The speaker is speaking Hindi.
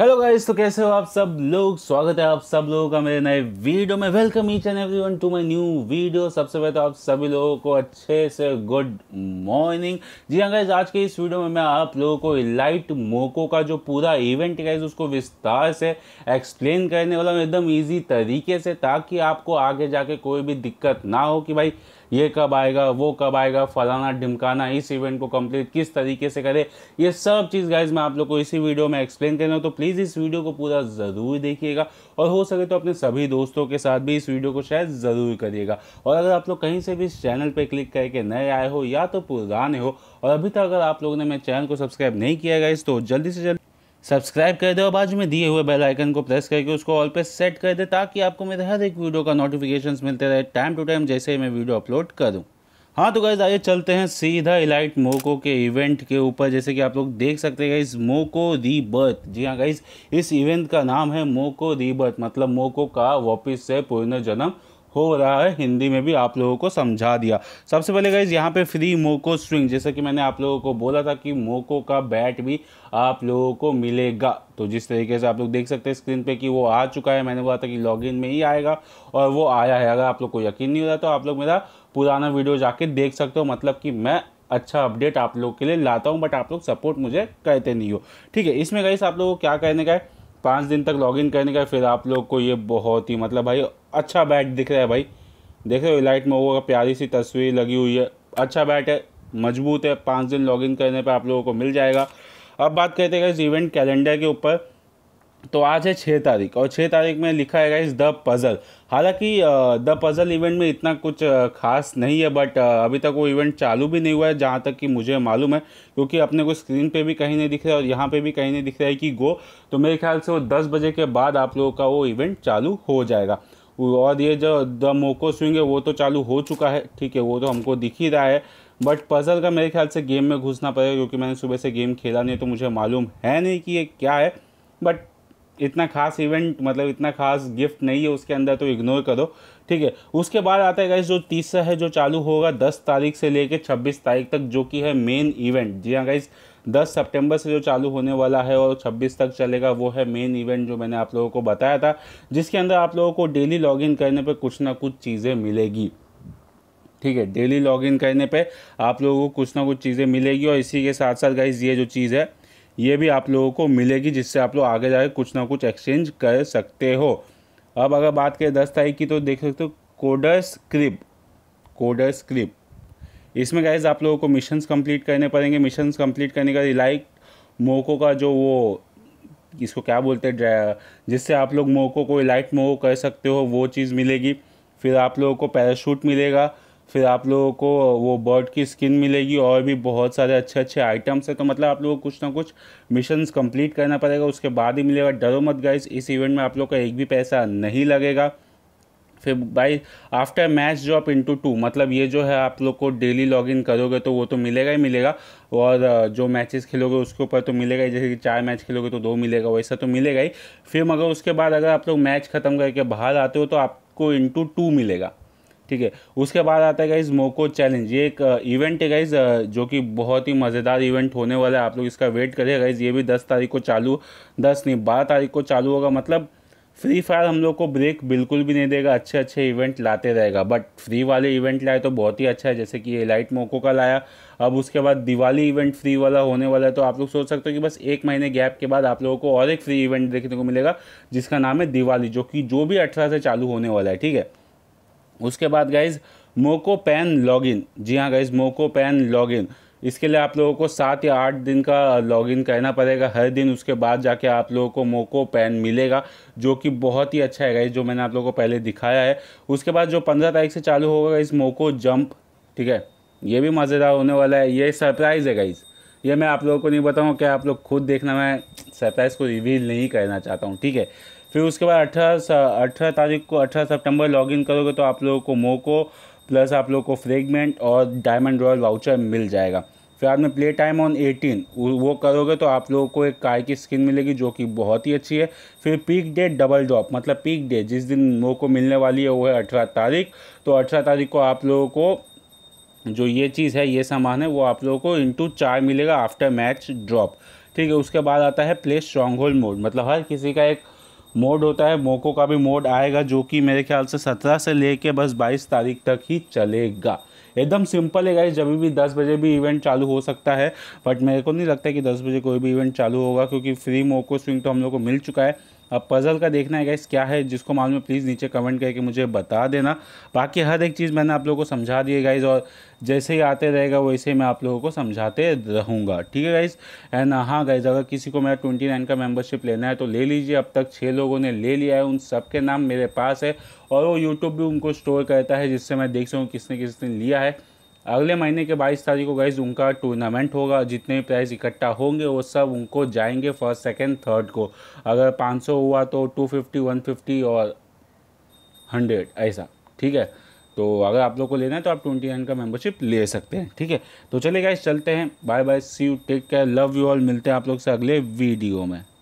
हेलो गाइस तो कैसे हो आप सब लोग स्वागत है आप सब लोगों का मेरे नए वीडियो में welcome each and everyone to my new video सबसे पहले तो आप सभी लोगों को अच्छे से गुड मॉर्निंग जी हाँ गाइस आज के इस वीडियो में मैं आप लोगों को लाइट मोको का जो पूरा इवेंट गाइस उसको विस्तार से एक्सप्लेन करने वाला हूँ एकदम ईजी तरीके से ताकि आपको आगे जाके कोई भी दिक्कत ना हो कि भाई ये कब आएगा वो कब आएगा फलाना ढिमकाना इस इवेंट को कम्प्लीट किस तरीके से करे ये सब चीज़ गाइज मैं आप लोग को इसी वीडियो में एक्सप्लेन करना तो प्लीज़ इस वीडियो को पूरा ज़रूर देखिएगा और हो सके तो अपने सभी दोस्तों के साथ भी इस वीडियो को शेयर ज़रूर करिएगा और अगर आप लोग कहीं से भी इस चैनल पर क्लिक करके नए आए हो या तो पुराने हो और अभी तक अगर आप लोगों ने मेरे चैनल को सब्सक्राइब नहीं किया गया इस तो जल्दी से जल्दी सब्सक्राइब कर दे और बाजू में दिए हुए बेल आइकन को प्रेस करके उसको ऑल पे सेट कर दे ताकि आपको मेरे हर एक वीडियो का नोटिफिकेशंस मिलते रहे टाइम टू टाइम जैसे ही मैं वीडियो अपलोड करूँ हाँ तो गाइज आइए चलते हैं सीधा इलाइट मोको के इवेंट के ऊपर जैसे कि आप लोग देख सकते हैं इस मोको दी बर्थ जी हाँ गाइज इस इवेंट का नाम है मोको दी बर्थ मतलब मोको का वापिस से पुनर्जन्म हो रहा है हिंदी में भी आप लोगों को समझा दिया सबसे पहले गाइज यहाँ पे फ्री मोको स्विंग जैसे कि मैंने आप लोगों को बोला था कि मोको का बैट भी आप लोगों को मिलेगा तो जिस तरीके से आप लोग देख सकते हैं स्क्रीन पे कि वो आ चुका है मैंने बोला था कि लॉगिन में ही आएगा और वो आया है अगर आप लोग को यकीन नहीं हो रहा तो आप लोग मेरा पुराना वीडियो जाके देख सकते हो मतलब कि मैं अच्छा अपडेट आप लोग के लिए लाता हूँ बट आप लोग सपोर्ट मुझे कहते नहीं हो ठीक है इसमें गाइस आप लोगों को क्या कहने का है पाँच दिन तक लॉगिन करने का फिर आप लोग को ये बहुत ही मतलब भाई अच्छा बैट दिख रहा है भाई देख रहे हो लाइट में वो प्यारी सी तस्वीर लगी हुई है अच्छा बैट है मजबूत है पाँच दिन लॉगिन करने पर आप लोगों को मिल जाएगा अब बात करते हैं इस इवेंट कैलेंडर के ऊपर तो आज है छः तारीख और छः तारीख में लिखा है गाइज द पज़ल हालांकि द पज़ल इवेंट में इतना कुछ खास नहीं है बट अभी तक वो इवेंट चालू भी नहीं हुआ है जहाँ तक कि मुझे मालूम है क्योंकि अपने को स्क्रीन पे भी कहीं नहीं दिख रहा है और यहाँ पे भी कहीं नहीं दिख रहा है कि गो तो मेरे ख्याल से वो दस बजे के बाद आप लोगों का वो इवेंट चालू हो जाएगा और ये जो द मोको स्विंग है वो तो चालू हो चुका है ठीक है वो तो हमको दिख ही रहा है बट पज़ल का मेरे ख्याल से गेम में घुसना पड़ेगा क्योंकि मैंने सुबह से गेम खेला नहीं तो मुझे मालूम है नहीं कि ये क्या है बट इतना खास इवेंट मतलब इतना खास गिफ्ट नहीं है उसके अंदर तो इग्नोर करो ठीक है उसके बाद आता है गाइज जो तीसरा है जो चालू होगा दस तारीख से लेकर छब्बीस तारीख तक जो कि है मेन इवेंट जी हाँ गाइज दस सितंबर से जो चालू होने वाला है और छब्बीस तक चलेगा वो है मेन इवेंट जो मैंने आप लोगों को बताया था जिसके अंदर आप लोगों को डेली लॉगिन करने पर कुछ ना कुछ चीज़ें मिलेगी ठीक है डेली लॉगिन करने पर आप लोगों को कुछ ना कुछ चीज़ें मिलेगी और इसी के साथ साथ गाइज ये जो चीज़ है ये भी आप लोगों को मिलेगी जिससे आप लोग आगे जाके कुछ ना कुछ एक्सचेंज कर सकते हो अब अगर बात करें दस तारीख की तो देख सकते हो कोडर्स क्रिप कोडर्स क्रिप इसमें गाइज आप लोगों को मिशन कंप्लीट करने पड़ेंगे मिशन कंप्लीट करने का लाइक मोको का जो वो इसको क्या बोलते हैं जिससे आप लोग मोको को इलाइट मोको कर सकते हो वो चीज़ मिलेगी फिर आप लोगों को पैराशूट मिलेगा फिर आप लोगों को वो बर्ड की स्किन मिलेगी और भी बहुत सारे अच्छे अच्छे आइटम्स हैं तो मतलब आप लोगों को कुछ ना कुछ मिशंस कंप्लीट करना पड़ेगा उसके बाद ही मिलेगा डरो मत गाइस इस इवेंट में आप लोग का एक भी पैसा नहीं लगेगा फिर भाई after match job into two मतलब ये जो है आप लोग को डेली लॉग इन करोगे तो वो तो मिलेगा ही मिलेगा और जो मैचेस खेलोगे उसके ऊपर तो मिलेगा ही जैसे कि चार मैच खेलोगे तो दो मिलेगा वैसा तो मिलेगा ही फिर मगर उसके बाद अगर आप लोग मैच ख़त्म करके बाहर आते हो तो आपको इंटू टू मिलेगा ठीक है उसके बाद आता है गाइज मोको चैलेंज ये एक इवेंट uh, है गाइज uh, जो कि बहुत ही मज़ेदार इवेंट होने वाला है आप लोग इसका वेट करिए गाइज ये भी दस तारीख को चालू दस नहीं बारह तारीख को चालू होगा मतलब फ्री फायर हम लोग को ब्रेक बिल्कुल भी नहीं देगा अच्छे अच्छे इवेंट लाते रहेगा बट फ्री वाले इवेंट लाए तो बहुत ही अच्छा है जैसे कि ये लाइट मोको का लाया अब उसके बाद दिवाली इवेंट फ्री वाला होने वाला है तो आप लोग सोच सकते हो कि बस एक महीने गैप के बाद आप लोगों को और एक फ्री इवेंट देखने को मिलेगा जिसका नाम है दिवाली जो कि जो भी अठारह से चालू होने वाला है ठीक है उसके बाद गाइज मोको पैन लॉगिन जी हाँ गाइज मोको पैन लॉगिन इसके लिए आप लोगों को सात या आठ दिन का लॉगिन करना पड़ेगा हर दिन उसके बाद जाके आप लोगों को मोको पैन मिलेगा जो कि बहुत ही अच्छा है गाइज जो मैंने आप लोगों को पहले दिखाया है उसके बाद जो पंद्रह तारीख से चालू होगा गाइज़ मोको जंप ठीक है ये भी मज़ेदार होने वाला है ये सरप्राइज़ है गाइज़ ये मैं आप लोगों को नहीं बताऊँ क्या आप लोग खुद देखना मैं सरप्राइज़ को रिवील नहीं करना चाहता हूँ ठीक है फिर उसके बाद अठारह अठारह तारीख को अठारह सितंबर इन करोगे तो आप लोगों को मोको प्लस आप लोगों को फ्रेगमेंट और डायमंड रॉयल वाउचर मिल जाएगा फिर आपने प्ले टाइम ऑन एटीन वो करोगे तो आप लोगों को एक काय की स्किन मिलेगी जो कि बहुत ही अच्छी है फिर पीक डे डबल ड्रॉप मतलब पीक डे जिस दिन मोको मिलने वाली है वो है अठारह तारीख तो अठारह तारीख को आप लोगों को जो ये चीज़ है ये सामान है वो आप लोगों को इंटू चार मिलेगा आफ्टर मैच ड्रॉप ठीक है उसके बाद आता है प्ले स्ट्रॉन्ग होल्ड मोड मतलब हर किसी का एक मोड होता है मोको का भी मोड आएगा जो कि मेरे ख्याल से सत्रह से ले बस बाईस तारीख तक ही चलेगा एकदम सिंपल है जब भी दस बजे भी इवेंट चालू हो सकता है बट मेरे को नहीं लगता है कि दस बजे कोई भी इवेंट चालू होगा क्योंकि फ्री मोको स्विंग तो हम लोग को मिल चुका है अब पज़ल का देखना है गैस क्या है जिसको मालूम है प्लीज़ नीचे कमेंट करके मुझे बता देना बाकी हर एक चीज़ मैंने आप लोगों को समझा दी है गाइज़ और जैसे ही आते रहेगा वैसे ही मैं आप लोगों को समझाते रहूँगा ठीक है गाइज़ एंड हाँ गाइज़ अगर किसी को मेरा ट्वेंटी नाइन का मेम्बरशिप लेना है तो ले लीजिए अब तक छः लोगों ने ले लिया है उन सब के नाम मेरे पास है और वो यूट्यूब भी उनको स्टोर करता है जिससे मैं देख सकूँ किसने किसने लिया है अगले महीने के 22 तारीख को गाइज उनका टूर्नामेंट होगा जितने भी प्राइज़ इकट्ठा होंगे वो सब उनको जाएंगे फर्स्ट सेकेंड थर्ड को अगर 500 हुआ तो 250 150 और 100 ऐसा ठीक है तो अगर आप लोग को लेना है तो आप ट्वेंटी नाइन का मेंबरशिप ले सकते हैं ठीक है तो चलिए गाइज़ चलते हैं bye bye see you take care love you all मिलते हैं आप लोग से अगले वीडियो में